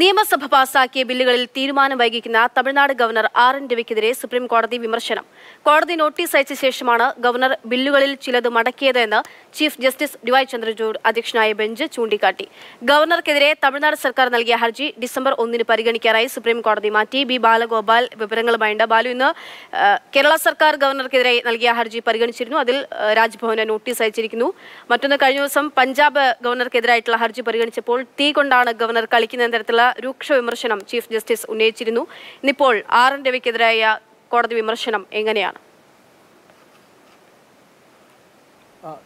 നിയമസഭ പാസാക്കിയ ബില്ലുകളിൽ തീരുമാനം വൈകിക്കുന്ന തമിഴ്നാട് ഗവർണർ ആർ എൻ രവിക്കെതിരെ സുപ്രീം കോടതി വിമർശനം കോടതി നോട്ടീസ് അയച്ച ശേഷമാണ് ഗവർണർ ബില്ലുകളിൽ ചിലത് മടക്കിയതെന്ന് ചീഫ് ജസ്റ്റിസ് ഡിവൈ ചന്ദ്രചൂഡ് അധ്യക്ഷനായ ബെഞ്ച് ചൂണ്ടിക്കാട്ടി ഗവർണർക്കെതിരെ തമിഴ്നാട് സർക്കാർ നൽകിയ ഹർജി ഡിസംബർ ഒന്നിന് പരിഗണിക്കാനായി സുപ്രീം കോടതി മാറ്റി ബി ബാലഗോപാൽ വിവരങ്ങളുമായുണ്ട് ബാലു ഇന്ന് കേരള സർക്കാർ ഗവർണർക്കെതിരെ നൽകിയ ഹർജി പരിഗണിച്ചിരുന്നു അതിൽ രാജ്ഭവന് നോട്ടീസ് അയച്ചിരിക്കുന്നു മറ്റൊന്ന് കഴിഞ്ഞ ദിവസം പഞ്ചാബ് ഗവർണർക്കെതിരായിട്ടുള്ള ഹർജി പരിഗണിച്ചപ്പോൾ തീ കൊണ്ടാണ് ഗവർണർ കളിക്കുന്ന തരത്തിലുള്ള കേസിലുള്ള രൂക്ഷ വിമർശനം ചീഫ് ജസ്റ്റിസ് ഉന്നയിച്ചിരുന്നു ഇന്നിപ്പോൾ ആർ എൻ രവിക്കെതിരായ കോടതി വിമർശനം എങ്ങനെയാണ്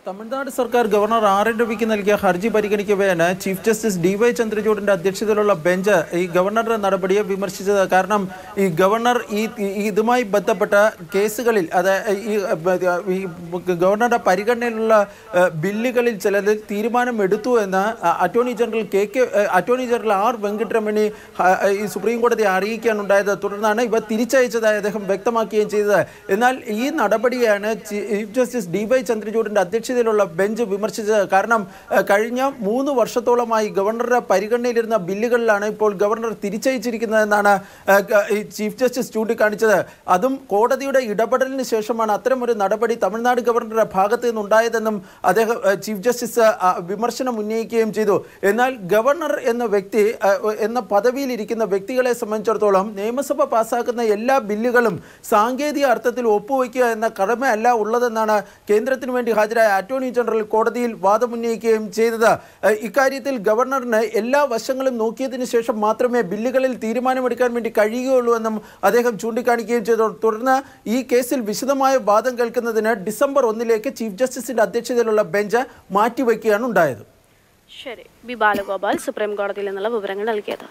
തമിഴ്നാട് സർക്കാർ ഗവർണർ ആർ എൻ രവിക്ക് നൽകിയ ഹർജി പരിഗണിക്കവെയാണ് ചീഫ് ജസ്റ്റിസ് ഡി വൈ ചന്ദ്രചൂഡിന്റെ അധ്യക്ഷതയിലുള്ള ബെഞ്ച് ഈ ഗവർണറുടെ നടപടിയെ വിമർശിച്ചത് കാരണം ഈ ഗവർണർ ഈ ഇതുമായി ബന്ധപ്പെട്ട കേസുകളിൽ അതായത് ഈ ഗവർണറുടെ പരിഗണനയിലുള്ള ബില്ലുകളിൽ ചിലത് തീരുമാനം എടുത്തു എന്ന് attorney general K K attorney general R Venkataramani ഈ സുപ്രീം കോടതിയെ അറിയിക്കാനുണ്ടായത് തുടർന്നാണ് ഇവ തിരിച്ചയച്ചതായി അദ്ദേഹം വ്യക്തമാക്കുകയും ചെയ്തത് എന്നാൽ ഈ നടപടിയാണ് ചീഫ് ജസ്റ്റിസ് ഡി വൈ ചന്ദ്രചൂഡിന്റെ അധ്യക്ഷതയിലുള്ള ബെഞ്ച് വിമർശിച്ചത് കാരണം കഴിഞ്ഞ മൂന്ന് വർഷത്തോളമായി ഗവർണറുടെ പരിഗണനയിലിരുന്ന ബില്ലുകളിലാണ് ഇപ്പോൾ ഗവർണർ തിരിച്ചയച്ചിരിക്കുന്നതെന്നാണ് ചീഫ് ജസ്റ്റിസ് ചൂണ്ടിക്കാണിച്ചത് അതും കോടതിയുടെ ഇടപെടലിന് ശേഷമാണ് അത്തരമൊരു ഒരു നടപടി തമിഴ്നാട് ഗവർണറുടെ ഭാഗത്ത് നിന്നുണ്ടായതെന്നും അദ്ദേഹം ചീഫ് ജസ്റ്റിസ് വിമർശനം ഉന്നയിക്കുകയും ചെയ്തു എന്നാൽ ഗവർണർ എന്ന വ്യക്തി എന്ന പദവിയിൽ ഇരിക്കുന്ന വ്യക്തികളെ സംബന്ധിച്ചിടത്തോളം നിയമസഭ പാസ്സാക്കുന്ന എല്ലാ ബില്ലുകളും സാങ്കേതിക അർത്ഥത്തിൽ ഒപ്പുവയ്ക്കുക എന്ന കടമയല്ല ഉള്ളതെന്നാണ് കേന്ദ്രത്തിന് വേണ്ടി ഹാജർ ഹാജരായ അറ്റോർണി ജനറൽ കോടതിയിൽ വാദമുന്നയിക്കുകയും ചെയ്തത് ഇക്കാര്യത്തിൽ ഗവർണറിന് എല്ലാ വശങ്ങളും നോക്കിയതിന് ശേഷം മാത്രമേ ബില്ലുകളിൽ തീരുമാനമെടുക്കാൻ വേണ്ടി കഴിയുകയുള്ളൂ എന്നും അദ്ദേഹം ചൂണ്ടിക്കാണിക്കുകയും ചെയ്തു തുടർന്ന് ഈ കേസിൽ വിശദമായ വാദം കേൾക്കുന്നതിന് ഡിസംബർ ഒന്നിലേക്ക് ചീഫ് ജസ്റ്റിസിന്റെ അധ്യക്ഷതയിലുള്ള ബെഞ്ച് മാറ്റിവെക്കുകയാണ് ഉണ്ടായത് ശരി ബി ബാലഗോപാൽ സുപ്രീം കോടതിയിൽ നിന്നുള്ള വിവരങ്ങൾ നൽകിയത്